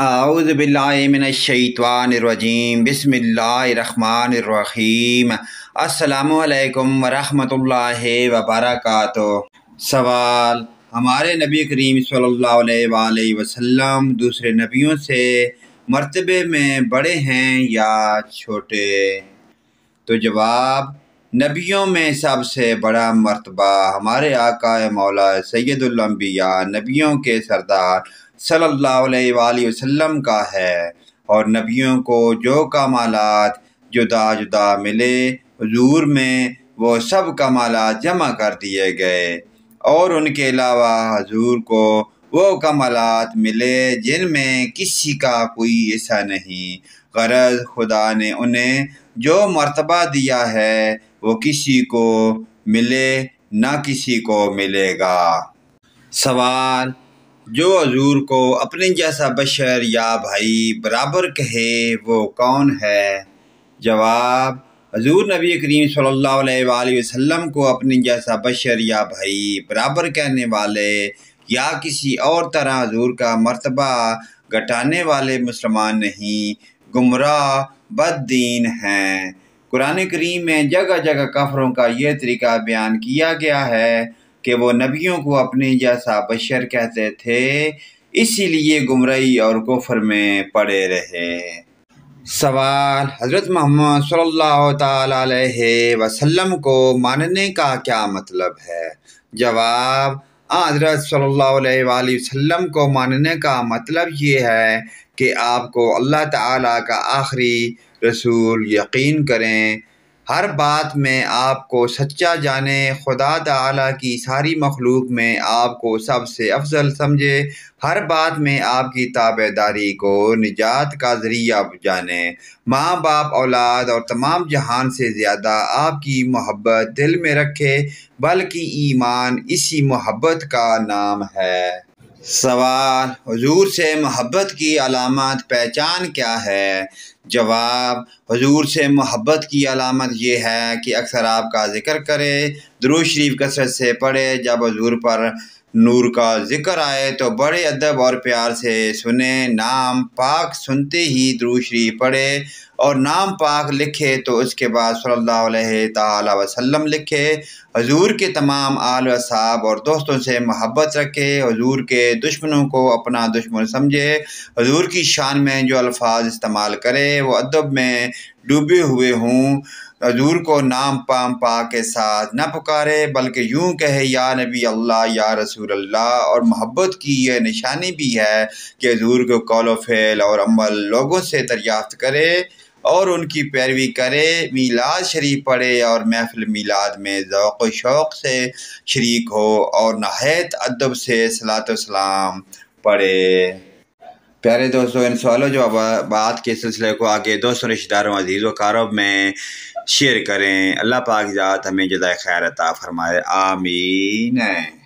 आउज़बिल्लाशवानरजीम बसमीम अल्लाम वरहमतुल्लाहि वबरक सवाल हमारे नबी करीम सल्लल्लाहु वसल्लम दूसरे नबियों से मर्तबे में बड़े हैं या छोटे तो जवाब नबियों में सबसे बड़ा मरतबा हमारे आका मौला सैदुल्बिया नबियों के सरदार सल्ला वसम का है और नबियों को जो कमालत जुदा जुदा मिले हजूर में वो सब कमाल जमा कर दिए गए और उनके अलावा हजूर को वो कमालत मिले जिनमें किसी का कोई ऐसा नहीं गरज खुदा ने उन्हें जो मर्तबा दिया है वो किसी को मिले ना किसी को मिलेगा सवाल जो हजूर को अपने जैसा बशर या भाई बराबर कहे वो कौन है जवाब हजूर नबी करीम सल्लल्लाहु वसल्लम को अपने जैसा बशर या भाई बराबर कहने वाले या किसी और तरह हजूर का मरतबा घटाने वाले मुसलमान नहीं गुमराह बदीन हैं कुरान करीम में जगह जगह कफरों का यह तरीका बयान किया गया है कि वो नबियों को अपने जैसा बशर कहते थे इसीलिए गुमराई और कोफर में पड़े रहे सवाल हज़रत मोहम्मद सल्लल्लाहु अलैहि वसल्लम को मानने का क्या मतलब है जवाब हज़रत सल्लल्लाहु अलैहि वसल्लम को मानने का मतलब ये है कि आपको अल्लाह ताला का आखिरी रसूल यकीन करें हर बात में आपको सच्चा जाने खुदा तला की सारी मखलूक में आपको सबसे अफजल समझे हर बात में आपकी ताबेदारी को निजात का ज़रिया जाने माँ बाप औलाद और तमाम जहान से ज़्यादा आपकी मोहब्बत दिल में रखे बल्कि ईमान इसी मोहब्बत का नाम है सवाल हजूर से मोहब्बत की अलामत पहचान क्या है जवाब हजूर से मोहब्बत की अलामत यह है कि अक्सर आपका जिक्र करे दरूज शरीफ कसरत से पढ़े जब हजूर पर नूर का जिक्र आए तो बड़े अदब और प्यार से सुने नाम पाक सुनते ही दूसरी पढ़े और नाम पाक लिखे तो उसके बाद सल्लल्लाहु अलैहि वसल्लम लिखे हजूर के तमाम आल साहब और दोस्तों से मोहब्बत रखे हजूर के दुश्मनों को अपना दुश्मन समझे हजूर की शान में जो अल्फाज इस्तेमाल करे वो अदब में डूबे हुए हों हजूर को नाम पाम पा के साथ न पुकारे बल्कि यूं कहे या नबी अल्लाह या रसूल अल्लाह और मोहब्बत की यह निशानी भी है कि हजूर को कौलो फेल और अमल लोगों से दरियाफ्त करे और उनकी पैरवी करे मीलाद शरीफ पढ़े और महफिल मीलाद में ज़ौक़ शौक़ से शरीक हो और नहायत अदब से सलात सलाम पढ़े प्यारे दोस्तों इन सवालों जवाबात के सिलसिले को आगे दोस्तों रिश्तेदारों अजीज़ कारब में शेयर करें अल्लाह पाक जात हमें जदाय खैर अता फरमाए आमीन